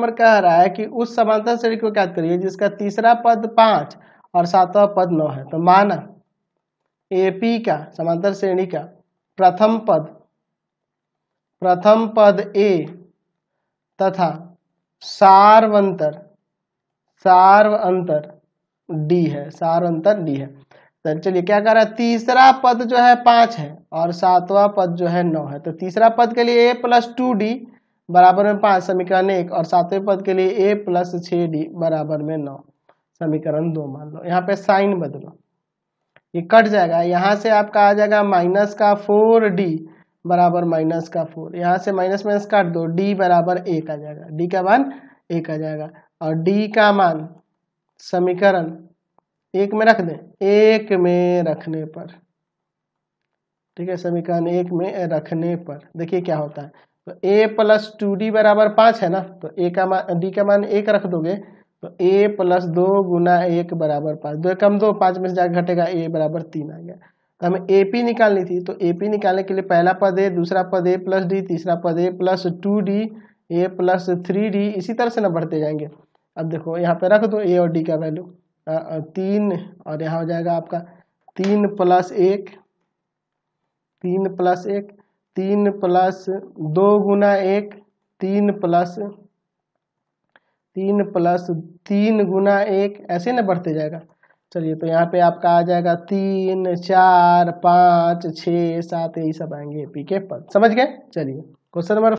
number कह रहा है कि उस समांतर श्रेणी को याद करिए जिसका तीसरा पद पांच और सातवा पद नौ है तो माना एपी का समांतर श्रेणी का प्रथम पद प्रथम पद ए तथा सार्व अंतर सार्व अंतर डी है सार्व अंतर डी है तो चलिए क्या कह रहा है तीसरा पद जो है पांच है और सातवां पद जो है नौ है तो तीसरा पद के लिए ए प्लस टू डी बराबर में पांच समीकरण एक और सातवें पद के लिए ए प्लस छ डी बराबर में नौ समीकरण दो मान लो यहाँ पे साइन बदलो ये कट जाएगा यहाँ से आपका आ जाएगा माइनस का फोर डी बराबर माइनस का फोर यहाँ से माइनस माइनस काट दो डी बराबर एक आ जाएगा डी का मान एक आ जाएगा और डी का मान समीकरण एक में रख दे एक में रखने पर ठीक है समीकरण एक में रखने पर देखिए क्या होता है तो ए प्लस टू डी बराबर पाँच है ना तो ए का मान डी का मान एक रख दोगे तो ए प्लस दो गुना एक बराबर पाँच दो कम दो पाँच में से जाकर घटेगा ए बराबर तीन आ गया तो हमें ए पी निकालनी थी तो ए पी निकालने के लिए पहला पद ए दूसरा पद ए प्लस डी तीसरा पद A plus two D A plus three D इसी तरह से ना बढ़ते जाएंगे अब देखो यहाँ पे रख दो ए और डी का वैल्यू तीन और यहाँ हो जाएगा आपका तीन प्लस एक तीन प्लस एक तीन प्लस दो गुना एक तीन प्लस तीन प्लस तीन गुना एक ऐसे ना बढ़ते जाएगा चलिए तो यहाँ पे आपका आ जाएगा तीन चार पाँच छ सात यही सब आएंगे पी के पद समझ गए चलिए क्वेश्चन नंबर